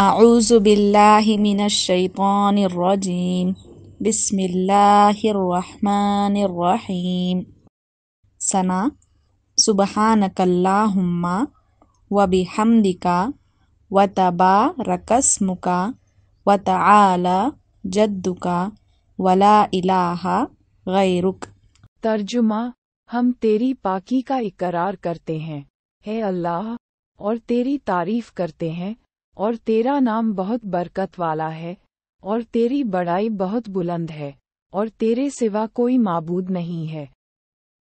आऊज़बिल्लिमिनशैतरजीम बिस्मिल्लाहिर्रहमानिर्रहीम सना सुबहानकल्लाहुम्मा व बिहमदिका व तबारकस्मुका व तआला जद्दुका वला इलाहा गैरुक तर्जुमा हम तेरी पाकी का इकरार करते हैं हे अल्लाह और तेरी तारीफ करते हैं और तेरा नाम बहुत बरकत वाला है और तेरी बड़ाई बहुत बुलंद है और तेरे सिवा कोई माबूद नहीं है